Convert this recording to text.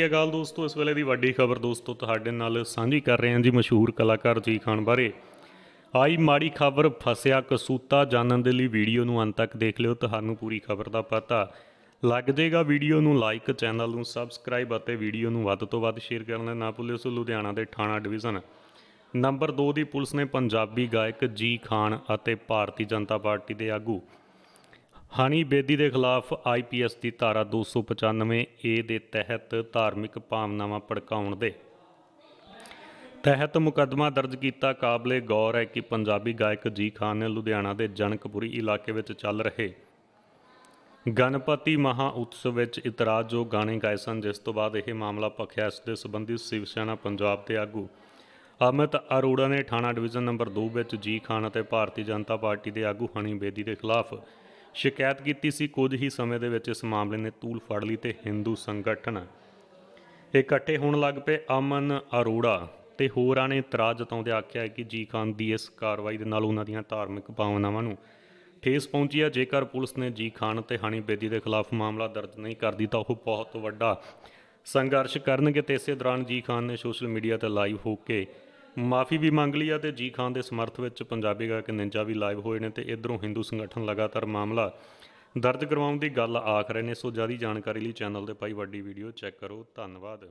ਕੀ ਗੱਲ ਦੋਸਤੋ ਇਸ ਵੇਲੇ ਦੀ ਵੱਡੀ ਖਬਰ ਦੋਸਤੋ ਤੁਹਾਡੇ ਨਾਲ ਸਾਂਝੀ ਕਰ ਰਹੇ ਹਾਂ ਜੀ ਮਸ਼ਹੂਰ ਕਲਾਕਾਰ ਜੀ ਖਾਨ ਬਾਰੇ ਆਈ ਮਾੜੀ ਖਬਰ ਫਸਿਆ ਕਸੂਤਾ ਜਾਣਨ ਦੇ ਲਈ ਵੀਡੀਓ ਨੂੰ ਅੰਤ ਤੱਕ ਦੇਖ ਲਿਓ ਤੁਹਾਨੂੰ ਪੂਰੀ ਖਬਰ ਦਾ ਪਤਾ ਲੱਗ ਜਾਏਗਾ ਵੀਡੀਓ ਨੂੰ ਲਾਈਕ ਚੈਨਲ ਨੂੰ ਸਬਸਕ੍ਰਾਈਬ ਅਤੇ ਵੀਡੀਓ ਨੂੰ ਵੱਧ ਤੋਂ ਵੱਧ ਸ਼ੇਅਰ ਕਰਨਾ ਨਾ ਭੁੱਲਿਓ ਸੋ ਲੁਧਿਆਣਾ ਦੇ ਥਾਣਾ ਡਿਵੀਜ਼ਨ ਨੰਬਰ 2 ਦੀ ਪੁਲਿਸ ਨੇ ਪੰਜਾਬੀ ਗਾਇਕ ਜੀ ਖਾਨ ਅਤੇ ਭਾਰਤੀ ਜਨਤਾ ਪਾਰਟੀ ਦੇ ਆਗੂ ਹਾਨੀ ਬੇਦੀ ਦੇ ਖਿਲਾਫ ਆਈਪੀਐਸ ਦੀ ਧਾਰਾ 295 ਏ ਦੇ ਤਹਿਤ ਧਾਰਮਿਕ ਭਾਵਨਾਵਾਂ ਭੜਕਾਉਣ ਦੇ ਤਹਿਤ ਮੁਕੱਦਮਾ ਦਰਜ ਕੀਤਾ ਕਾਬਲੇ ਗੌਰ ਹੈ ਕਿ ਪੰਜਾਬੀ ਗਾਇਕ ਜੀ ਖਾਨ ਨੇ ਲੁਧਿਆਣਾ ਦੇ ਜਨਕਪੁਰੀ ਇਲਾਕੇ ਵਿੱਚ ਚੱਲ ਰਹੇ ਗਣਪਤੀ ਮਹਾ ਉਤਸਵ ਵਿੱਚ ਜੋ ਗਾਣੇ ਗਾਏ ਸਨ ਜਿਸ ਤੋਂ ਬਾਅਦ ਇਹ ਮਾਮਲਾ ਪਖਿਆ ਇਸ ਦੇ ਸਬੰਧੀ ਸਿਵ ਸੈਨਾ ਪੰਜਾਬ ਦੇ ਆਗੂ ਅਮਿਤ ਅਰੋੜਾ ਨੇ ਥਾਣਾ ਡਿਵੀਜ਼ਨ ਨੰਬਰ 2 ਵਿੱਚ ਜੀ ਖਾਨ ਅਤੇ ਭਾਰਤੀ ਜਨਤਾ ਪਾਰਟੀ ਦੇ ਆਗੂ ਹਣੀ ਬੇਦੀ ਦੇ ਖਿਲਾਫ ਸ਼ਿਕਾਇਤ ਕੀਤੀ ਸੀ ਕੁਝ ਹੀ ਸਮੇਂ ਦੇ ਵਿੱਚ ਇਸ ਮਾਮਲੇ ਨੇ ਤੂਲ ਫੜ ਲਈ ਤੇ ਹਿੰਦੂ ਸੰਗਠਨ ਇਕੱਠੇ ਹੋਣ ਲੱਗ ਪਏ ਅਮਨ ਅਰੋੜਾ ਤੇ ਹੋਰਾਂ ਨੇ ਇਤਰਾਜ਼ ਜਤਾਉਂਦੇ ਆਖਿਆ ਕਿ ਜੀ ਖਾਨ ਦੀ ਇਸ ਕਾਰਵਾਈ ਦੇ ਨਾਲ ਉਹਨਾਂ ਦੀਆਂ ਧਾਰਮਿਕ ਭਾਵਨਾਵਾਂ ਨੂੰ ਠੇਸ ਪਹੁੰਚੀ ਹੈ ਜੇਕਰ ਪੁਲਿਸ ਨੇ ਜੀ ਖਾਨ ਤੇ ਹਣੀ ਬੇਦੀ ਦੇ ਖਿਲਾਫ ਮਾਮਲਾ ਦਰਜ ਨਹੀਂ ਕਰਦੀ ਤਾਂ ਉਹ ਬਹੁਤ ਵੱਡਾ ਸੰਘਰਸ਼ ਕਰਨਗੇ ਤੇ ਇਸੇ ਦੌਰਾਨ ਜੀ ਖਾਨ ਨੇ ਸੋਸ਼ਲ ਮੀਡੀਆ ਤੇ ਲਾਈਵ ਹੋ ਕੇ ਮਾਫੀ ਵੀ ਮੰਗ ਲਈ ਆ ਤੇ ਜੀ ਖਾਨ ਦੇ ਸਮਰਥ ਵਿੱਚ ਪੰਜਾਬੀ ਗਾਇਕ ਨਿੰਜਾ ਵੀ ਲਾਈਵ ਹੋਏ ਨੇ ਤੇ ਇਧਰੋਂ ਹਿੰਦੂ ਸੰਗਠਨ ਲਗਾਤਾਰ ਮਾਮਲਾ ਦਰਜ ਕਰਵਾਉਣ ਦੀ ਗੱਲ ਆਖ ਰਹੇ ਨੇ ਸੋ ਜਿਆਦਾ ਜਾਣਕਾਰੀ ਲਈ ਚੈਨਲ ਤੇ ਪਾਈ ਵੱਡੀ ਵੀਡੀਓ ਚੈੱਕ ਕਰੋ ਧੰਨਵਾਦ